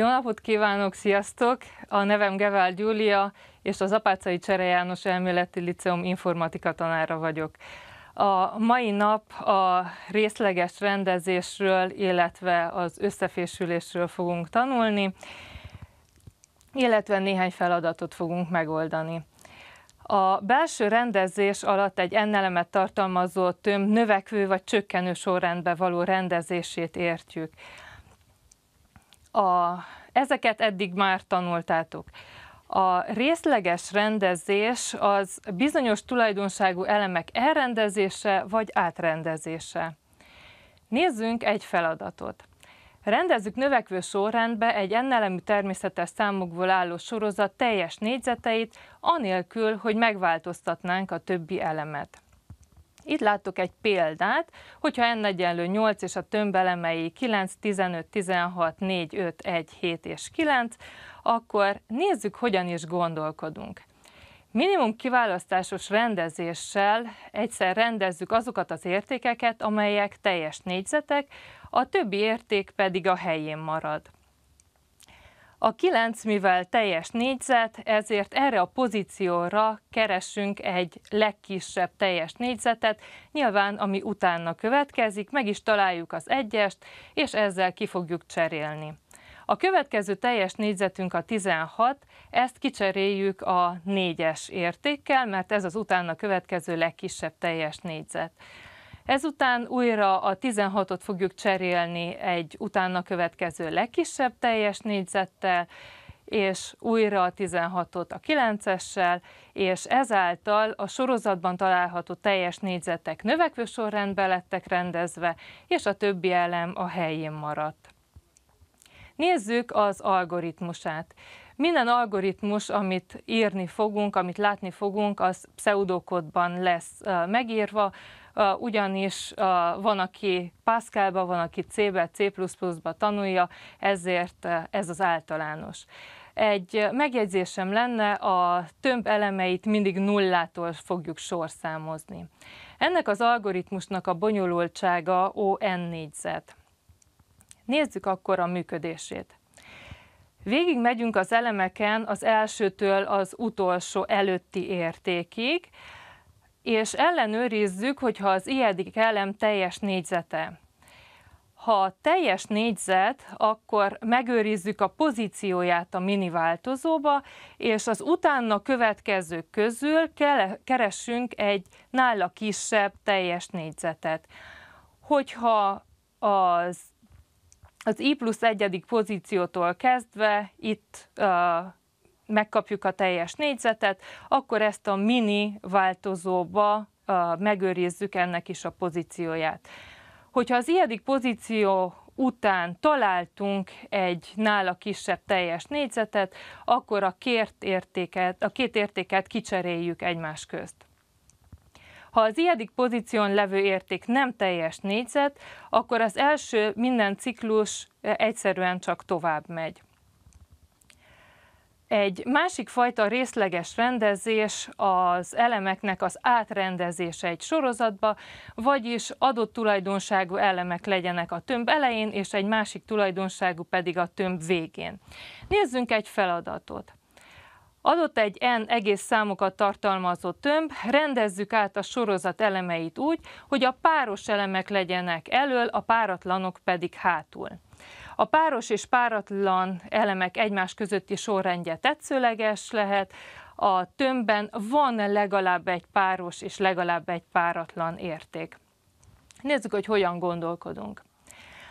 Jó napot kívánok, sziasztok! A nevem Gevál Gyúlia, és az Apácai Csere János Elméleti Liceum informatika tanára vagyok. A mai nap a részleges rendezésről, illetve az összefésülésről fogunk tanulni, illetve néhány feladatot fogunk megoldani. A belső rendezés alatt egy ennelemet tartalmazó tömb növekvő vagy csökkenő sorrendbe való rendezését értjük. A, ezeket eddig már tanultátok. A részleges rendezés az bizonyos tulajdonságú elemek elrendezése vagy átrendezése. Nézzünk egy feladatot. Rendezzük növekvő sorrendbe egy ennelemű természetes számokból álló sorozat teljes négyzeteit, anélkül, hogy megváltoztatnánk a többi elemet. Itt láttuk egy példát, hogyha n egyenlő 8 és a tömb elemei 9, 15, 16, 4, 5, 1, 7 és 9, akkor nézzük, hogyan is gondolkodunk. Minimum kiválasztásos rendezéssel egyszer rendezzük azokat az értékeket, amelyek teljes négyzetek, a többi érték pedig a helyén marad. A 9, mivel teljes négyzet, ezért erre a pozícióra keresünk egy legkisebb teljes négyzetet, nyilván ami utána következik, meg is találjuk az egyest, és ezzel ki fogjuk cserélni. A következő teljes négyzetünk a 16, ezt kicseréljük a 4-es értékkel, mert ez az utána következő legkisebb teljes négyzet. Ezután újra a 16-ot fogjuk cserélni egy utána következő legkisebb teljes négyzettel, és újra a 16-ot a 9-essel, és ezáltal a sorozatban található teljes négyzetek növekvő sorrendben lettek rendezve, és a többi elem a helyén maradt. Nézzük az algoritmusát. Minden algoritmus, amit írni fogunk, amit látni fogunk, az pseudokódban lesz megírva, ugyanis van, aki Pascalba, van, aki C-be, C++-ba tanulja, ezért ez az általános. Egy megjegyzésem lenne, a tömb elemeit mindig nullától fogjuk sorszámozni. Ennek az algoritmusnak a bonyolultsága ON négyzet. Nézzük akkor a működését. Végig megyünk az elemeken az elsőtől az utolsó előtti értékig, és ellenőrizzük, hogyha az ilyedik elem teljes négyzete. Ha teljes négyzet, akkor megőrizzük a pozícióját a mini változóba, és az utána következők közül keresünk egy nála kisebb teljes négyzetet. Hogyha az az I plusz egyedik pozíciótól kezdve itt uh, megkapjuk a teljes négyzetet, akkor ezt a mini változóba uh, megőrizzük ennek is a pozícióját. Hogyha az ilyedik pozíció után találtunk egy nála kisebb teljes négyzetet, akkor a, kért értéket, a két értéket kicseréljük egymás közt. Ha az ijedik pozíción levő érték nem teljes négyzet, akkor az első minden ciklus eh, egyszerűen csak tovább megy. Egy másik fajta részleges rendezés az elemeknek az átrendezése egy sorozatba, vagyis adott tulajdonságú elemek legyenek a tömb elején, és egy másik tulajdonságú pedig a tömb végén. Nézzünk egy feladatot. Adott egy N egész számokat tartalmazó tömb, rendezzük át a sorozat elemeit úgy, hogy a páros elemek legyenek elől, a páratlanok pedig hátul. A páros és páratlan elemek egymás közötti sorrendje tetszőleges lehet, a tömbben van legalább egy páros és legalább egy páratlan érték. Nézzük, hogy hogyan gondolkodunk.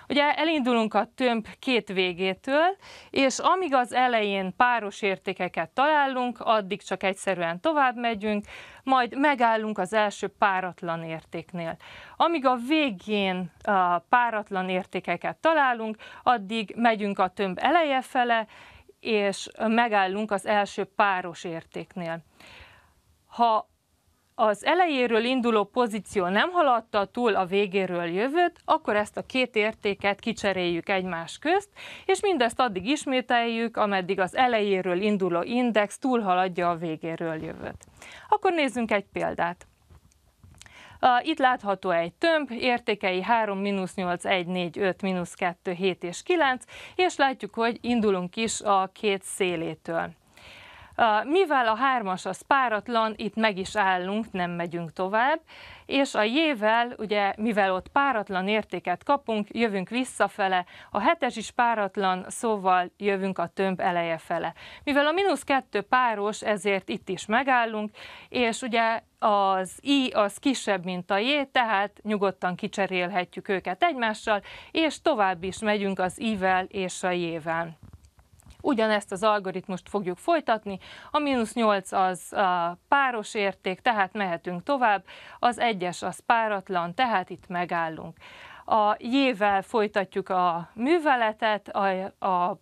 Ugye elindulunk a tömb két végétől, és amíg az elején páros értékeket találunk, addig csak egyszerűen tovább megyünk, majd megállunk az első páratlan értéknél. Amíg a végén a páratlan értékeket találunk, addig megyünk a tömb eleje fele, és megállunk az első páros értéknél. Ha az elejéről induló pozíció nem haladta túl a végéről jövőt, akkor ezt a két értéket kicseréljük egymás közt, és mindezt addig ismételjük, ameddig az elejéről induló index túlhaladja a végéről jövőt. Akkor nézzünk egy példát. Itt látható egy tömb, értékei 3, 8, 1, 4, 5, 2, 7 és 9, és látjuk, hogy indulunk is a két szélétől. Mivel a hármas az páratlan, itt meg is állunk, nem megyünk tovább, és a jével, ugye mivel ott páratlan értéket kapunk, jövünk visszafele, a hetes is páratlan, szóval jövünk a tömb eleje fele. Mivel a mínusz kettő páros, ezért itt is megállunk, és ugye az i az kisebb, mint a j, tehát nyugodtan kicserélhetjük őket egymással, és tovább is megyünk az ivel és a jével. Ugyanezt az algoritmust fogjuk folytatni, a mínusz 8 az a páros érték, tehát mehetünk tovább, az egyes az páratlan, tehát itt megállunk. A jével folytatjuk a műveletet, a, a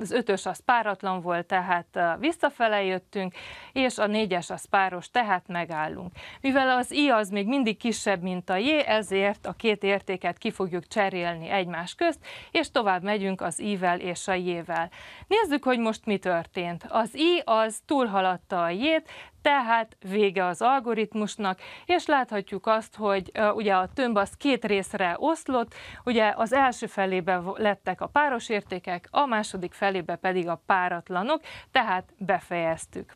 az ötös az páratlan volt, tehát visszafele jöttünk, és a négyes az páros, tehát megállunk. Mivel az i az még mindig kisebb, mint a j, ezért a két értéket ki fogjuk cserélni egymás közt, és tovább megyünk az i-vel és a j-vel. Nézzük, hogy most mi történt. Az i az túlhaladta a j-t, tehát vége az algoritmusnak, és láthatjuk azt, hogy ugye a tömb az két részre oszlott, ugye az első felébe lettek a páros értékek, a második felébe pedig a páratlanok, tehát befejeztük.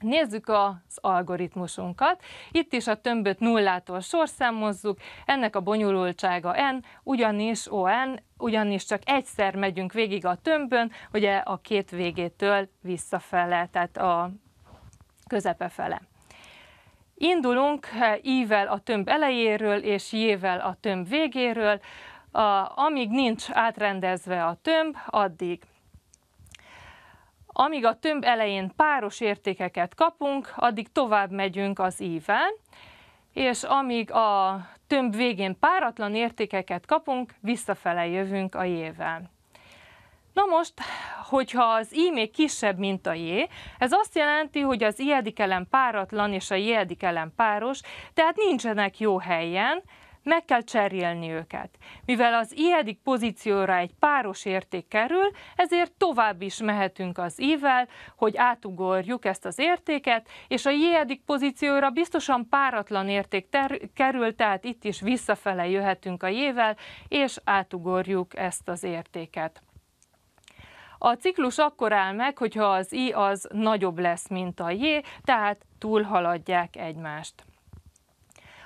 Nézzük az algoritmusunkat. Itt is a tömböt nullától sorszámozzuk, ennek a bonyolultsága n, ugyanis ON, ugyanis csak egyszer megyünk végig a tömbön, ugye a két végétől visszafele, tehát a közepe fele. Indulunk eh, ível a tömb elejéről és jével a tömb végéről, a, amíg nincs átrendezve a tömb, addig. Amíg a tömb elején páros értékeket kapunk, addig tovább megyünk az ível, és amíg a tömb végén páratlan értékeket kapunk, visszafele jövünk a jével. Na most, hogyha az i még kisebb, mint a j, ez azt jelenti, hogy az i-edik elem páratlan és a jedik elem páros, tehát nincsenek jó helyen, meg kell cserélni őket. Mivel az i pozícióra egy páros érték kerül, ezért tovább is mehetünk az i-vel, hogy átugorjuk ezt az értéket, és a j pozícióra biztosan páratlan érték ter- kerül, tehát itt is visszafele jöhetünk a j-vel, és átugorjuk ezt az értéket. A ciklus akkor áll meg, hogyha az i az nagyobb lesz, mint a j, tehát túlhaladják egymást.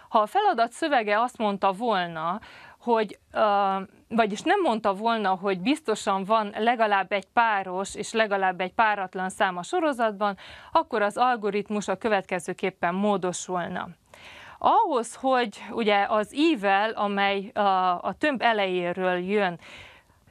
Ha a feladat szövege azt mondta volna, hogy, vagyis nem mondta volna, hogy biztosan van legalább egy páros és legalább egy páratlan szám a sorozatban, akkor az algoritmus a következőképpen módosulna. Ahhoz, hogy ugye az ível, amely a tömb elejéről jön,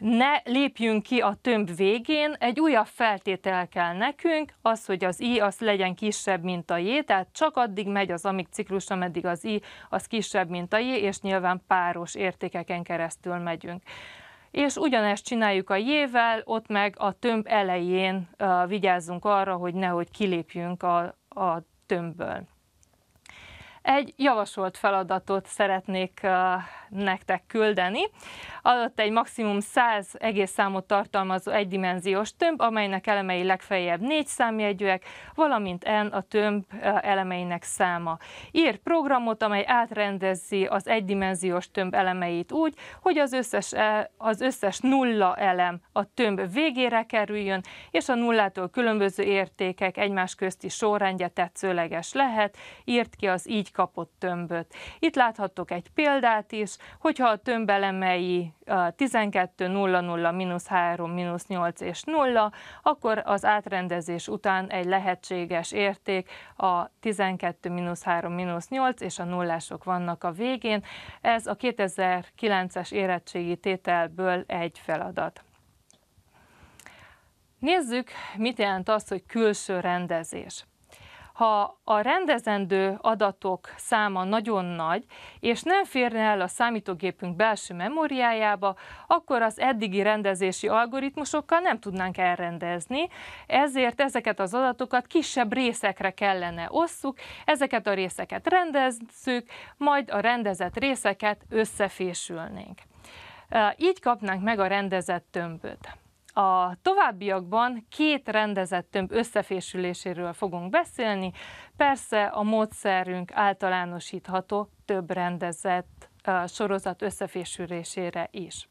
ne lépjünk ki a tömb végén, egy újabb feltétel kell nekünk, az, hogy az i az legyen kisebb, mint a j, tehát csak addig megy az amik ciklus, ameddig az i az kisebb, mint a j, és nyilván páros értékeken keresztül megyünk és ugyanezt csináljuk a jével, ott meg a tömb elején uh, vigyázzunk arra, hogy nehogy kilépjünk a, a tömbből. Egy javasolt feladatot szeretnék uh, nektek küldeni adott egy maximum 100 egész számot tartalmazó egydimenziós tömb, amelynek elemei legfeljebb négy számjegyűek, valamint n a tömb elemeinek száma. Ír programot, amely átrendezzi az egydimenziós tömb elemeit úgy, hogy az összes, e, az összes nulla elem a tömb végére kerüljön, és a nullától különböző értékek egymás közti sorrendje tetszőleges lehet, írt ki az így kapott tömböt. Itt láthattok egy példát is, hogyha a elemei 1200 12, 0, 0, 3, 8 és 0, akkor az átrendezés után egy lehetséges érték a 12, 3, 8 és a nullások vannak a végén. Ez a 2009-es érettségi tételből egy feladat. Nézzük, mit jelent az, hogy külső rendezés ha a rendezendő adatok száma nagyon nagy, és nem férne el a számítógépünk belső memóriájába, akkor az eddigi rendezési algoritmusokkal nem tudnánk elrendezni, ezért ezeket az adatokat kisebb részekre kellene osszuk, ezeket a részeket rendezzük, majd a rendezett részeket összefésülnénk. Így kapnánk meg a rendezett tömböt. A továbbiakban két rendezett tömb összefésüléséről fogunk beszélni, persze a módszerünk általánosítható több rendezett sorozat összefésülésére is.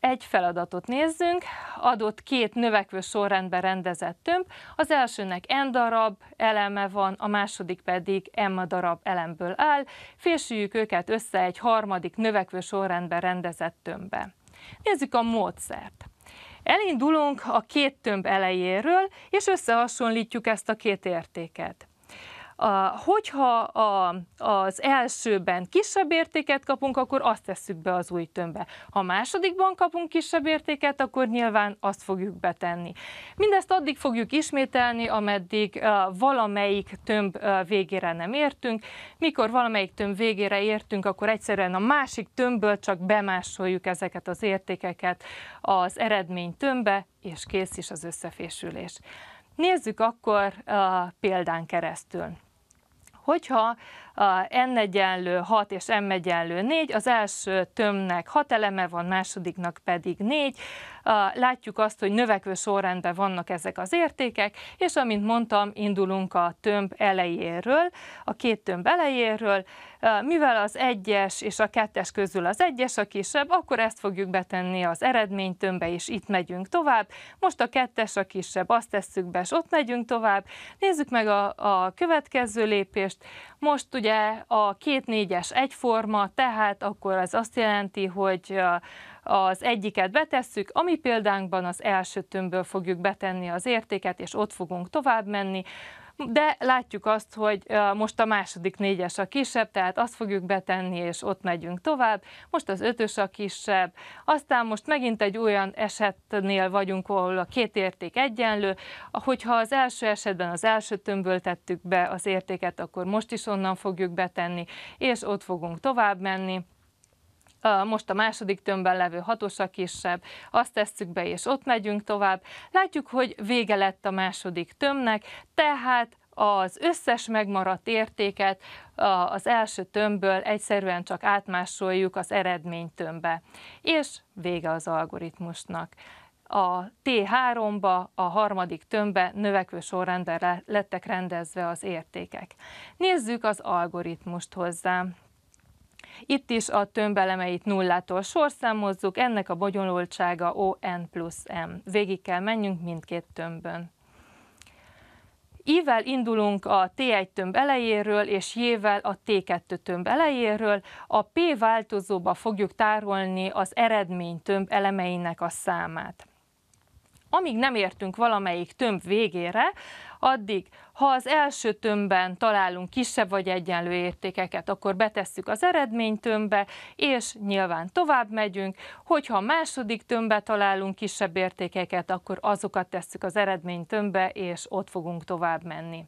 Egy feladatot nézzünk, adott két növekvő sorrendben rendezett tömb, az elsőnek n darab eleme van, a második pedig m darab elemből áll, fésüljük őket össze egy harmadik növekvő sorrendben rendezett tömbbe. Nézzük a módszert. Elindulunk a két tömb elejéről, és összehasonlítjuk ezt a két értéket. A, hogyha a, az elsőben kisebb értéket kapunk, akkor azt tesszük be az új tömbbe. Ha másodikban kapunk kisebb értéket, akkor nyilván azt fogjuk betenni. Mindezt addig fogjuk ismételni, ameddig a, valamelyik tömb a, végére nem értünk. Mikor valamelyik tömb végére értünk, akkor egyszerűen a másik tömbből csak bemásoljuk ezeket az értékeket az eredmény tömbbe, és kész is az összefésülés. Nézzük akkor a példán keresztül hogyha a N egyenlő 6 és M egyenlő 4, az első tömnek 6 eleme van, másodiknak pedig 4. Látjuk azt, hogy növekvő sorrendben vannak ezek az értékek, és amint mondtam, indulunk a tömb elejéről, a két tömb elejéről, mivel az egyes és a kettes közül az egyes a kisebb, akkor ezt fogjuk betenni az eredmény tömbbe, és itt megyünk tovább. Most a kettes a kisebb, azt tesszük be, és ott megyünk tovább. Nézzük meg a, a következő lépést. Most ugye Ugye a két négyes egyforma, tehát akkor ez azt jelenti, hogy az egyiket betesszük, ami példánkban az első tömbből fogjuk betenni az értéket, és ott fogunk tovább menni de látjuk azt, hogy most a második négyes a kisebb, tehát azt fogjuk betenni, és ott megyünk tovább, most az ötös a kisebb, aztán most megint egy olyan esetnél vagyunk, ahol a két érték egyenlő, hogyha az első esetben az első tömbből tettük be az értéket, akkor most is onnan fogjuk betenni, és ott fogunk tovább menni, most a második tömbben levő hatos a kisebb, azt tesszük be, és ott megyünk tovább. Látjuk, hogy vége lett a második tömnek, tehát az összes megmaradt értéket az első tömbből egyszerűen csak átmásoljuk az eredmény tömbbe. és vége az algoritmusnak a T3-ba, a harmadik tömbbe növekvő sorrendben lettek rendezve az értékek. Nézzük az algoritmust hozzá. Itt is a tömbelemeit nullától sorszámozzuk, ennek a bonyolultsága ON plusz M. Végig kell menjünk mindkét tömbön. Ível indulunk a T1 tömb elejéről, és J-vel a T2 tömb elejéről. A P változóba fogjuk tárolni az eredmény tömb elemeinek a számát amíg nem értünk valamelyik tömb végére, addig, ha az első tömbben találunk kisebb vagy egyenlő értékeket, akkor betesszük az tömbbe, és nyilván tovább megyünk, hogyha a második tömbbe találunk kisebb értékeket, akkor azokat tesszük az tömbbe, és ott fogunk tovább menni.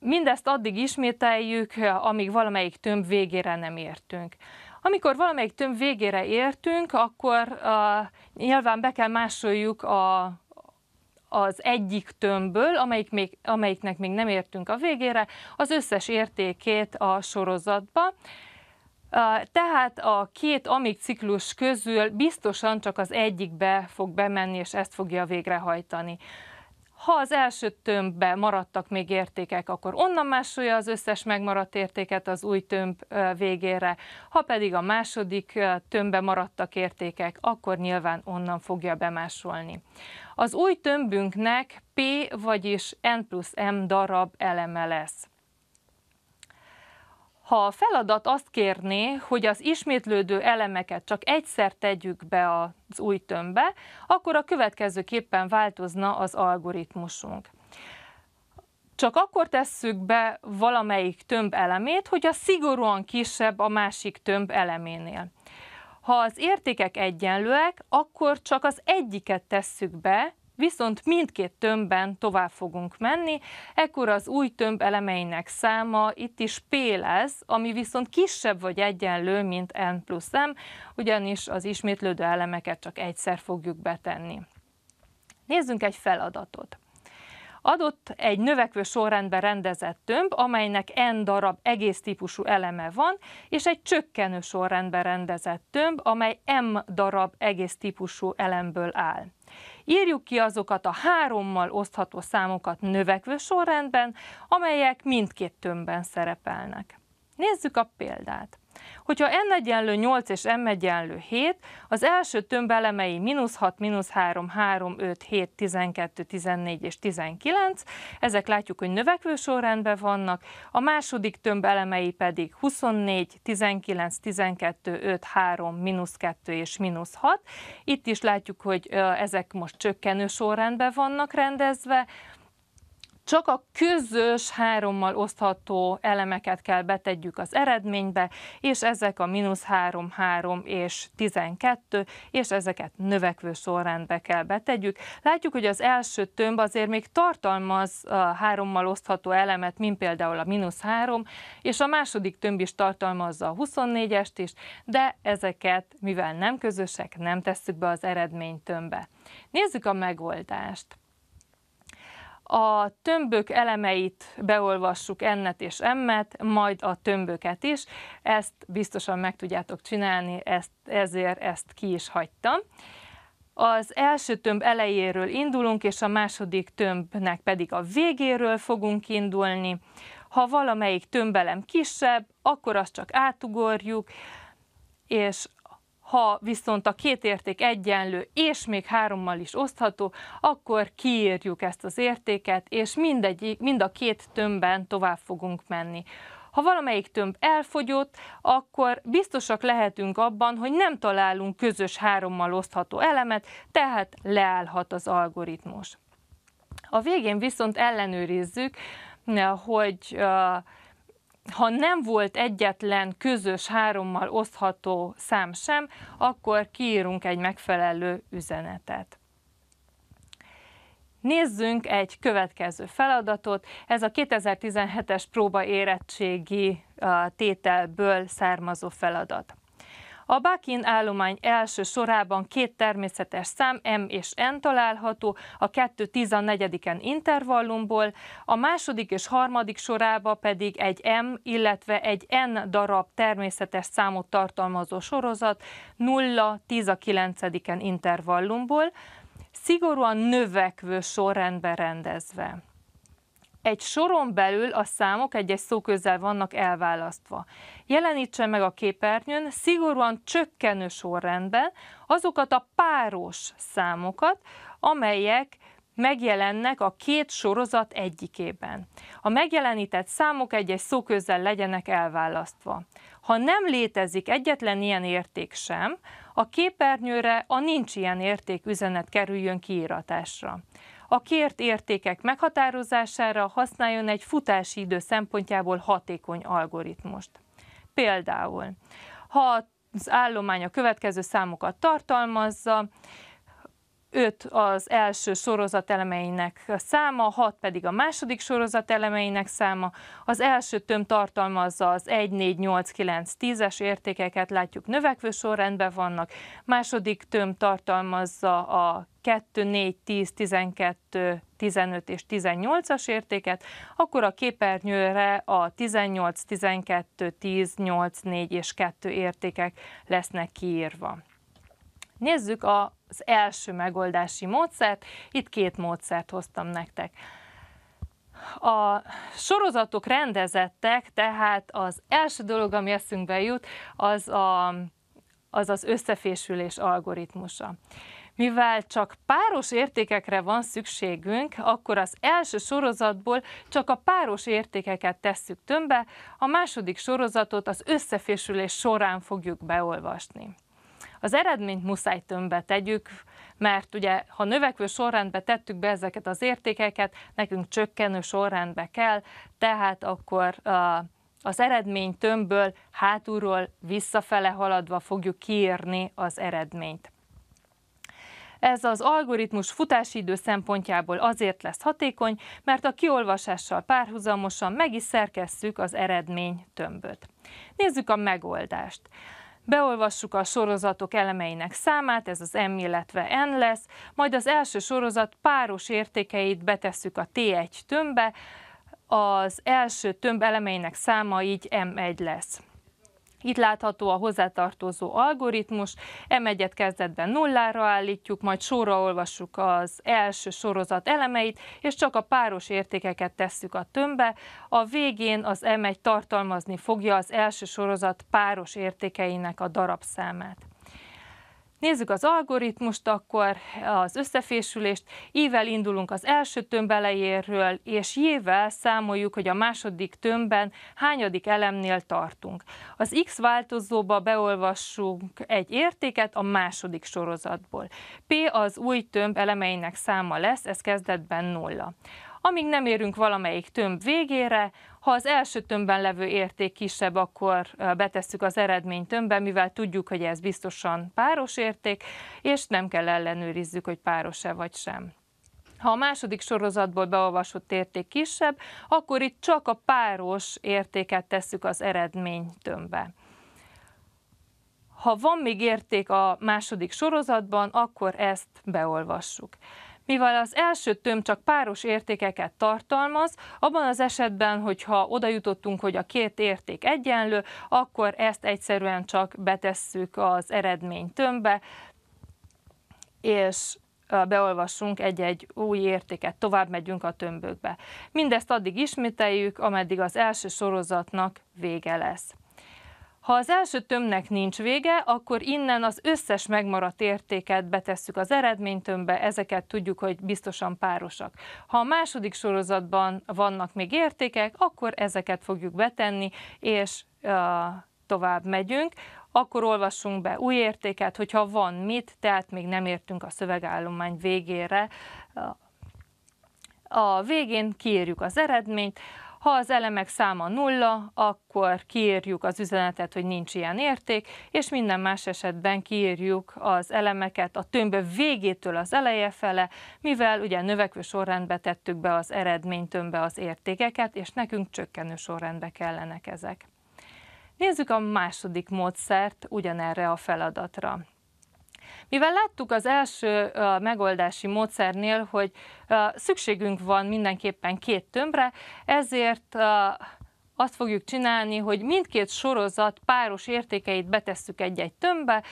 Mindezt addig ismételjük, amíg valamelyik tömb végére nem értünk. Amikor valamelyik töm végére értünk, akkor uh, nyilván be kell másoljuk a, az egyik tömbből, amelyik még, amelyiknek még nem értünk a végére, az összes értékét a sorozatba. Tehát a két amik ciklus közül biztosan csak az egyikbe fog bemenni, és ezt fogja végrehajtani ha az első tömbbe maradtak még értékek, akkor onnan másolja az összes megmaradt értéket az új tömb végére, ha pedig a második tömbbe maradtak értékek, akkor nyilván onnan fogja bemásolni. Az új tömbünknek P, vagyis N plusz M darab eleme lesz. Ha a feladat azt kérné, hogy az ismétlődő elemeket csak egyszer tegyük be az új tömbbe, akkor a következőképpen változna az algoritmusunk. Csak akkor tesszük be valamelyik tömb elemét, hogy a szigorúan kisebb a másik tömb eleménél. Ha az értékek egyenlőek, akkor csak az egyiket tesszük be, viszont mindkét tömbben tovább fogunk menni, ekkor az új tömb elemeinek száma itt is P lesz, ami viszont kisebb vagy egyenlő, mint N plusz M, ugyanis az ismétlődő elemeket csak egyszer fogjuk betenni. Nézzünk egy feladatot. Adott egy növekvő sorrendben rendezett tömb, amelynek n darab egész típusú eleme van, és egy csökkenő sorrendben rendezett tömb, amely m darab egész típusú elemből áll. Írjuk ki azokat a hárommal osztható számokat növekvő sorrendben, amelyek mindkét tömbben szerepelnek. Nézzük a példát. Hogyha n egyenlő 8 és m egyenlő 7, az első tömb elemei mínusz 6, mínusz 3, 3, 5, 7, 12, 14 és 19, ezek látjuk, hogy növekvő sorrendben vannak, a második tömb elemei pedig 24, 19, 12, 5, 3, mínusz 2 és mínusz 6. Itt is látjuk, hogy ezek most csökkenő sorrendben vannak rendezve, csak a közös hárommal osztható elemeket kell betegyük az eredménybe, és ezek a mínusz 3, 3 és 12, és ezeket növekvő sorrendbe kell betegyük. Látjuk, hogy az első tömb azért még tartalmaz a hárommal osztható elemet, mint például a mínusz 3, és a második tömb is tartalmazza a 24-est is, de ezeket, mivel nem közösek, nem tesszük be az eredménytömbbe. Nézzük a megoldást a tömbök elemeit beolvassuk ennet és emmet, majd a tömböket is. Ezt biztosan meg tudjátok csinálni, ezt, ezért ezt ki is hagytam. Az első tömb elejéről indulunk, és a második tömbnek pedig a végéről fogunk indulni. Ha valamelyik tömbelem kisebb, akkor azt csak átugorjuk, és ha viszont a két érték egyenlő, és még hárommal is osztható, akkor kiírjuk ezt az értéket, és mindegyik, mind a két tömbben tovább fogunk menni. Ha valamelyik tömb elfogyott, akkor biztosak lehetünk abban, hogy nem találunk közös hárommal osztható elemet, tehát leállhat az algoritmus. A végén viszont ellenőrizzük, hogy uh, ha nem volt egyetlen közös hárommal osztható szám sem, akkor kiírunk egy megfelelő üzenetet. Nézzünk egy következő feladatot, ez a 2017-es próba érettségi tételből származó feladat. A Bakin állomány első sorában két természetes szám M és N található, a kettő en intervallumból, a második és harmadik sorába pedig egy M, illetve egy N darab természetes számot tartalmazó sorozat 0 19-en intervallumból, szigorúan növekvő sorrendben rendezve egy soron belül a számok egy-egy közel vannak elválasztva. Jelenítse meg a képernyőn szigorúan csökkenő sorrendben azokat a páros számokat, amelyek megjelennek a két sorozat egyikében. A megjelenített számok egy-egy közel legyenek elválasztva. Ha nem létezik egyetlen ilyen érték sem, a képernyőre a nincs ilyen érték üzenet kerüljön kiíratásra. A kért értékek meghatározására használjon egy futási idő szempontjából hatékony algoritmust. Például, ha az állomány a következő számokat tartalmazza, 5 az első sorozat elemeinek száma, 6 pedig a második sorozat elemeinek száma. Az első töm tartalmazza az 1, 4, 8, 9, 10-es értékeket, látjuk növekvő sorrendben vannak. Második töm tartalmazza a 2, 4, 10, 12, 15 és 18-as értéket, akkor a képernyőre a 18, 12, 10, 8, 4 és 2 értékek lesznek kiírva. Nézzük az első megoldási módszert. Itt két módszert hoztam nektek. A sorozatok rendezettek, tehát az első dolog, ami eszünkbe jut, az a, az, az összefésülés algoritmusa. Mivel csak páros értékekre van szükségünk, akkor az első sorozatból csak a páros értékeket tesszük tömbbe, a második sorozatot az összefésülés során fogjuk beolvasni. Az eredményt muszáj tömbbe tegyük, mert ugye ha növekvő sorrendbe tettük be ezeket az értékeket, nekünk csökkenő sorrendbe kell, tehát akkor az eredmény tömbből hátulról visszafele haladva fogjuk kiírni az eredményt. Ez az algoritmus futási idő szempontjából azért lesz hatékony, mert a kiolvasással párhuzamosan meg is szerkesszük az eredmény tömböt. Nézzük a megoldást. Beolvassuk a sorozatok elemeinek számát, ez az M, illetve N lesz, majd az első sorozat páros értékeit betesszük a T1 tömbbe, az első tömb elemeinek száma így M1 lesz. Itt látható a hozzátartozó algoritmus, M1-et kezdetben nullára állítjuk, majd sorra olvassuk az első sorozat elemeit, és csak a páros értékeket tesszük a tömbbe. A végén az M1 tartalmazni fogja az első sorozat páros értékeinek a darabszámát. Nézzük az algoritmust, akkor az összefésülést. Ível indulunk az első tömb elejéről, és jével számoljuk, hogy a második tömbben hányadik elemnél tartunk. Az x változóba beolvassunk egy értéket a második sorozatból. P az új tömb elemeinek száma lesz, ez kezdetben nulla amíg nem érünk valamelyik tömb végére, ha az első tömbben levő érték kisebb, akkor betesszük az eredmény tömbbe, mivel tudjuk, hogy ez biztosan páros érték, és nem kell ellenőrizzük, hogy páros-e vagy sem. Ha a második sorozatból beolvasott érték kisebb, akkor itt csak a páros értéket tesszük az eredmény tömbbe. Ha van még érték a második sorozatban, akkor ezt beolvassuk. Mivel az első töm csak páros értékeket tartalmaz, abban az esetben, hogyha oda jutottunk, hogy a két érték egyenlő, akkor ezt egyszerűen csak betesszük az eredmény tömbbe, és beolvassunk egy-egy új értéket, tovább megyünk a tömbökbe. Mindezt addig ismételjük, ameddig az első sorozatnak vége lesz. Ha az első tömnek nincs vége, akkor innen az összes megmaradt értéket betesszük az eredménytömbbe, ezeket tudjuk, hogy biztosan párosak. Ha a második sorozatban vannak még értékek, akkor ezeket fogjuk betenni, és uh, tovább megyünk akkor olvassunk be új értéket, hogyha van mit, tehát még nem értünk a szövegállomány végére. A végén kiírjuk az eredményt, ha az elemek száma nulla, akkor kiírjuk az üzenetet, hogy nincs ilyen érték, és minden más esetben kiírjuk az elemeket a tömb végétől az eleje fele, mivel ugye növekvő sorrendbe tettük be az eredménytömbbe az értékeket, és nekünk csökkenő sorrendbe kellenek ezek. Nézzük a második módszert ugyanerre a feladatra. Mivel láttuk az első megoldási módszernél, hogy szükségünk van mindenképpen két tömbre, ezért azt fogjuk csinálni, hogy mindkét sorozat páros értékeit betesszük egy-egy tömbbe,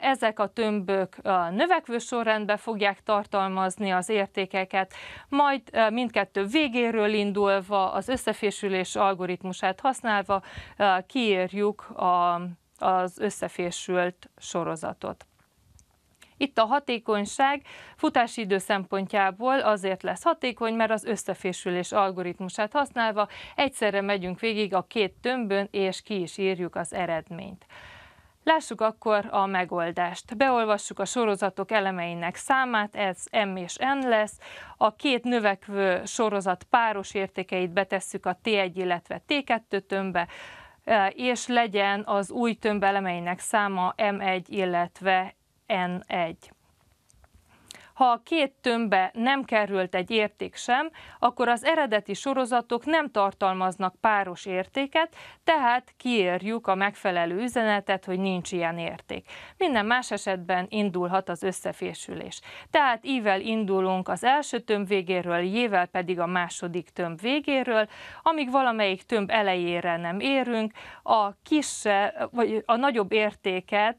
ezek a tömbök növekvő sorrendbe fogják tartalmazni az értékeket, majd mindkettő végéről indulva, az összefésülés algoritmusát használva kiírjuk az összefésült sorozatot. Itt a hatékonyság futási idő szempontjából azért lesz hatékony, mert az összefésülés algoritmusát használva egyszerre megyünk végig a két tömbön, és ki is írjuk az eredményt. Lássuk akkor a megoldást. Beolvassuk a sorozatok elemeinek számát, ez M és N lesz. A két növekvő sorozat páros értékeit betesszük a T1, illetve T2 tömbbe, e, és legyen az új tömb elemeinek száma M1, illetve N1. Ha a két tömbbe nem került egy érték sem, akkor az eredeti sorozatok nem tartalmaznak páros értéket, tehát kiérjük a megfelelő üzenetet, hogy nincs ilyen érték. Minden más esetben indulhat az összefésülés. Tehát ível indulunk az első tömb végéről, jével pedig a második tömb végéről, amíg valamelyik tömb elejére nem érünk, a kisebb, vagy a nagyobb értéket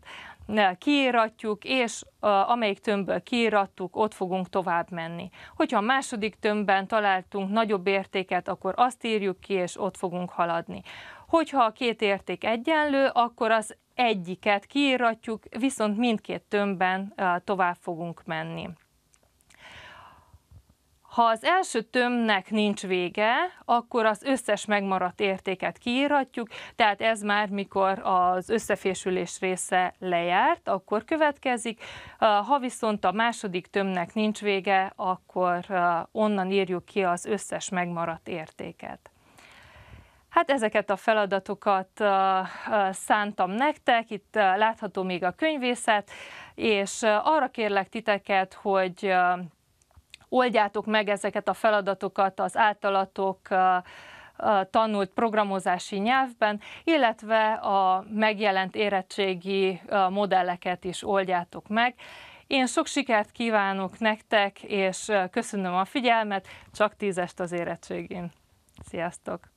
kiíratjuk, és amelyik tömbből kiírattuk, ott fogunk tovább menni. Hogyha a második tömbben találtunk nagyobb értéket, akkor azt írjuk ki, és ott fogunk haladni. Hogyha a két érték egyenlő, akkor az egyiket kiíratjuk, viszont mindkét tömbben tovább fogunk menni. Ha az első tömnek nincs vége, akkor az összes megmaradt értéket kiíratjuk, tehát ez már mikor az összefésülés része lejárt, akkor következik. Ha viszont a második tömnek nincs vége, akkor onnan írjuk ki az összes megmaradt értéket. Hát ezeket a feladatokat szántam nektek, itt látható még a könyvészet, és arra kérlek titeket, hogy oldjátok meg ezeket a feladatokat az általatok tanult programozási nyelvben, illetve a megjelent érettségi modelleket is oldjátok meg. Én sok sikert kívánok nektek, és köszönöm a figyelmet, csak tízest az érettségén. Sziasztok!